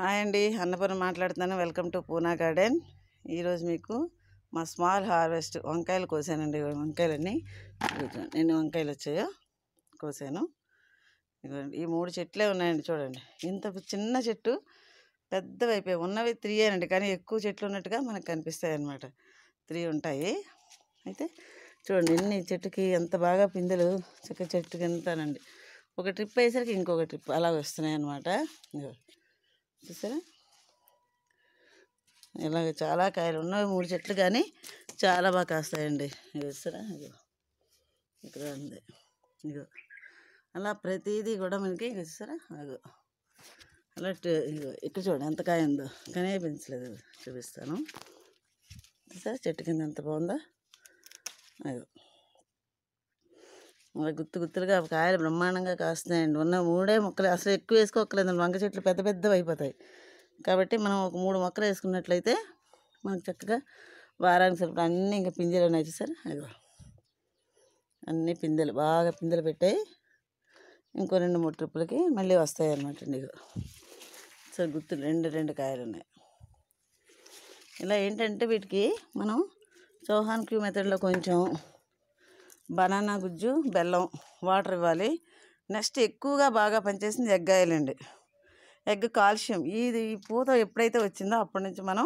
hi అండి అన్నపూర్ణ మాట్లాడుతున్నాను welcome to Poona garden ఈరోజు మీకు మా స్మాల్ హార్వెస్ట్ వంకాయలు కోసానండి వంకాయలన్నీ నేను వంకాయలు వచ్చాయో కోసాను ఈ మూడు చెట్లే ఉన్నాయండి చూడండి ఇంత చిన్న చెట్టు పెద్దవైపోయి ఉన్నవి త్రీ అండి కానీ ఎక్కువ చెట్లు ఉన్నట్టుగా మనకు కనిపిస్తాయి అనమాట త్రీ ఉంటాయి అయితే చూడండి ఎన్ని చెట్టుకి ఎంత బాగా పిందెలు చక్క చెట్టుకి ఎంతనండి ఒక ట్రిప్ అయ్యేసరికి ఇంకొక ట్రిప్ అలా వస్తున్నాయి అన్నమాట చూసారా ఇలాగ చాలా కాయలు ఉన్నాయి మూడు చెట్లు కానీ చాలా బాగా కాస్తాయండి చూసారా ఇగో ఇక్కడ ఉంది ఇగో అలా ప్రతిదీ కూడా మనకి ఇక చూసారా అగో అలా ఇగో ఇక్కడ చూడండి ఎంత కాయ ఉందో కానీ పెంచలేదు చూపిస్తాను చూసారా చెట్టు కింద ఎంత బాగుందో అగో గుత్తు గుత్తులుగా కాయలు బ్రహ్మాండంగా కాస్తున్నాయండి ఉన్న మూడే మొక్కలు అసలు ఎక్కువ అండి వంగ చెట్లు పెద్ద పెద్దవి అయిపోతాయి కాబట్టి మనం ఒక మూడు మొక్కలు వేసుకున్నట్లయితే మనకు చక్కగా వారానికి సరిపడ అన్నీ ఇంకా పిందెలు ఉన్నాయి సార్ అది అన్నీ పిందెలు బాగా పిందెలు పెట్టాయి ఇంకో రెండు మూడు ట్రిప్పులకి మళ్ళీ వస్తాయి అన్నమాట నీకు సో గుర్తు రెండు రెండు కాయలు ఉన్నాయి ఇలా ఏంటంటే వీటికి మనం చౌహాన్ క్యూ మెథడ్లో కొంచెం బనానా గుజ్జు బెల్లం వాటర్ ఇవ్వాలి నెక్స్ట్ ఎక్కువగా బాగా పనిచేసింది ఎగ్గాయలండి ఎగ్ కాల్షియం ఇది ఈ పూత ఎప్పుడైతే వచ్చిందో అప్పటి నుంచి మనం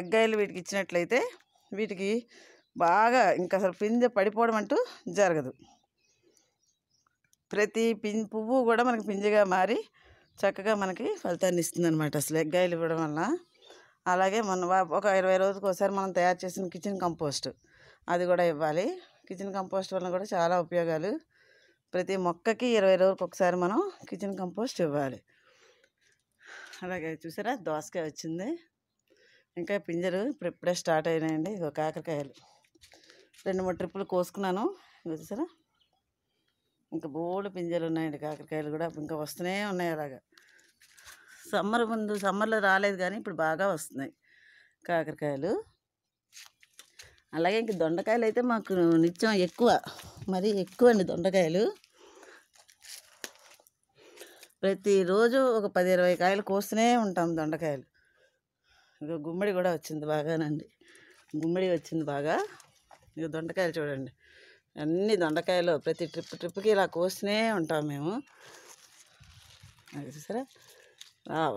ఎగ్గాయలు వీటికి ఇచ్చినట్లయితే వీటికి బాగా ఇంకా అసలు పింజ పడిపోవడం అంటూ జరగదు ప్రతి పిం పువ్వు కూడా మనకి పింజగా మారి చక్కగా మనకి ఫలితాన్ని ఇస్తుంది అనమాట అసలు ఎగ్గాయలు ఇవ్వడం వల్ల అలాగే మన ఒక ఇరవై రోజులకు ఒకసారి మనం తయారు చేసిన కిచెన్ కంపోస్ట్ అది కూడా ఇవ్వాలి కిచెన్ కంపోస్ట్ వలన కూడా చాలా ఉపయోగాలు ప్రతి మొక్కకి ఇరవై రోజులకు ఒకసారి మనం కిచెన్ కంపోస్ట్ ఇవ్వాలి అలాగే చూసారా దోసకాయ వచ్చింది ఇంకా పింజరు ఇప్పుడు ఇప్పుడే స్టార్ట్ అయినాయండి ఒక కాకరకాయలు రెండు మూడు ట్రిప్పులు కోసుకున్నాను ఇంకా చూసారా ఇంకా బోల్డ్ పింజలు ఉన్నాయండి కాకరకాయలు కూడా ఇంకా వస్తూనే ఉన్నాయి అలాగా సమ్మర్ ముందు సమ్మర్లో రాలేదు కానీ ఇప్పుడు బాగా వస్తున్నాయి కాకరకాయలు అలాగే ఇంక దొండకాయలు అయితే మాకు నిత్యం ఎక్కువ మరి ఎక్కువ అండి దొండకాయలు ప్రతిరోజు ఒక పది ఇరవై కాయలు కోస్తూనే ఉంటాం దొండకాయలు ఇక గుమ్మడి కూడా వచ్చింది బాగానండి గుమ్మడి వచ్చింది బాగా ఇక దొండకాయలు చూడండి అన్ని దొండకాయలు ప్రతి ట్రిప్ ట్రిప్కి ఇలా కోస్తూనే ఉంటాం మేము సరే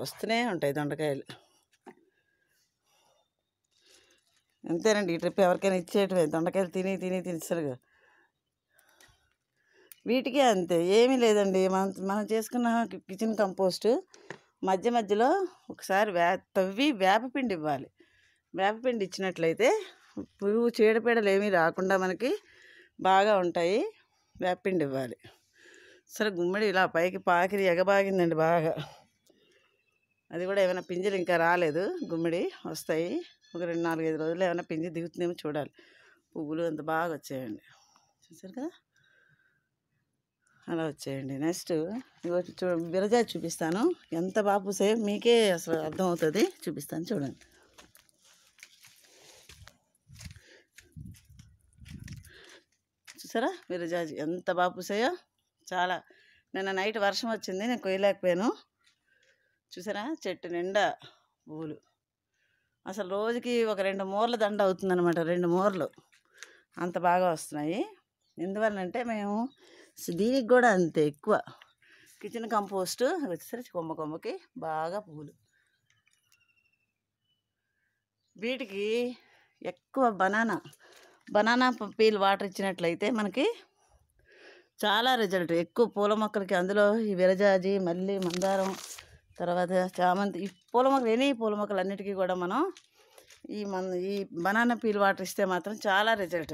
వస్తూనే ఉంటాయి దొండకాయలు అంతేనండి ఈ ట్రిప్ ఎవరికైనా ఇచ్చేయటమే దొండకాయలు తిని తిని తినసరుగా వీటికి అంతే ఏమీ లేదండి మనం మనం చేసుకున్న కిచెన్ కంపోస్ట్ మధ్య మధ్యలో ఒకసారి వే తవ్వి వేపపిండి ఇవ్వాలి వేపపిండి ఇచ్చినట్లయితే పురుగు చీడపీడలు ఏమీ రాకుండా మనకి బాగా ఉంటాయి వేపపిండి ఇవ్వాలి సరే గుమ్మడి ఇలా పైకి పాకిరి ఎగబాగిందండి బాగా అది కూడా ఏమైనా పింజలు ఇంకా రాలేదు గుమ్మిడి వస్తాయి ఒక రెండు నాలుగైదు రోజులు ఏమైనా పింజి దిగుతుందేమో చూడాలి పువ్వులు అంత బాగా వచ్చాయండి చూసారు కదా అలా వచ్చేయండి నెక్స్ట్ చూ బిరజా చూపిస్తాను ఎంత బాగా పూసే మీకే అసలు అర్థమవుతుంది చూపిస్తాను చూడండి చూసారా విరజాజ్ ఎంత బాగా పూసాయో చాలా నిన్న నైట్ వర్షం వచ్చింది నేను కొయ్యలేకపోయాను చూసారా చెట్టు నిండా పూలు అసలు రోజుకి ఒక రెండు మూరల దండ అనమాట రెండు మూరలు అంత బాగా వస్తున్నాయి ఎందువల్లంటే మేము దీనికి కూడా అంతే ఎక్కువ కిచెన్ కంపోస్ట్ వచ్చేసరికి కొమ్మ కొమ్మకి బాగా పూలు వీటికి ఎక్కువ బనానా బనానా పీల్ వాటర్ ఇచ్చినట్లయితే మనకి చాలా రిజల్ట్ ఎక్కువ పూల మొక్కలకి అందులో ఈ విరజాజి మళ్ళీ మందారం తర్వాత చామంతి ఈ పూల మొక్కలు ఎన్ని పూల మొక్కలు అన్నిటికీ కూడా మనం ఈ మన ఈ బనానా పీల్ వాటర్ ఇస్తే మాత్రం చాలా రిజల్ట్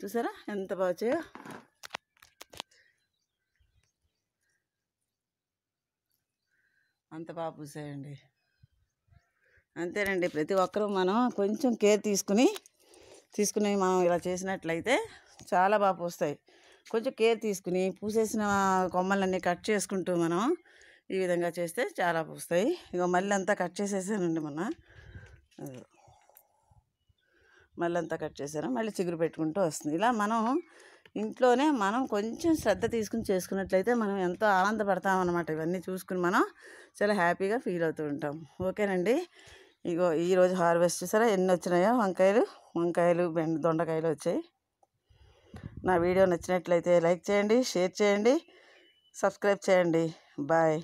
చూసారా ఎంత బాగా అంత బాగా పూసాయండి అంతేనండి ప్రతి ఒక్కరూ మనం కొంచెం కేర్ తీసుకుని తీసుకుని మనం ఇలా చేసినట్లయితే చాలా బాగా పూస్తాయి కొంచెం కేర్ తీసుకుని పూసేసిన కొమ్మలన్నీ కట్ చేసుకుంటూ మనం ఈ విధంగా చేస్తే చాలా పూస్తాయి ఇక మళ్ళీ అంతా కట్ చేసేసానండి మొన్న మళ్ళీ అంతా కట్ చేశాను మళ్ళీ చిగురు పెట్టుకుంటూ వస్తుంది ఇలా మనం ఇంట్లోనే మనం కొంచెం శ్రద్ధ తీసుకుని చేసుకున్నట్లయితే మనం ఎంతో ఆనందపడతామన్నమాట ఇవన్నీ చూసుకుని మనం చాలా హ్యాపీగా ఫీల్ అవుతూ ఉంటాం ఓకేనండి ఇగో ఈరోజు హార్వెస్ట్ చూసారా ఎన్ని వచ్చినాయో వంకాయలు వంకాయలు బెండ దొండకాయలు వచ్చాయి నా వీడియో నచ్చినట్లయితే లైక్ చేయండి షేర్ చేయండి సబ్స్క్రైబ్ చేయండి బాయ్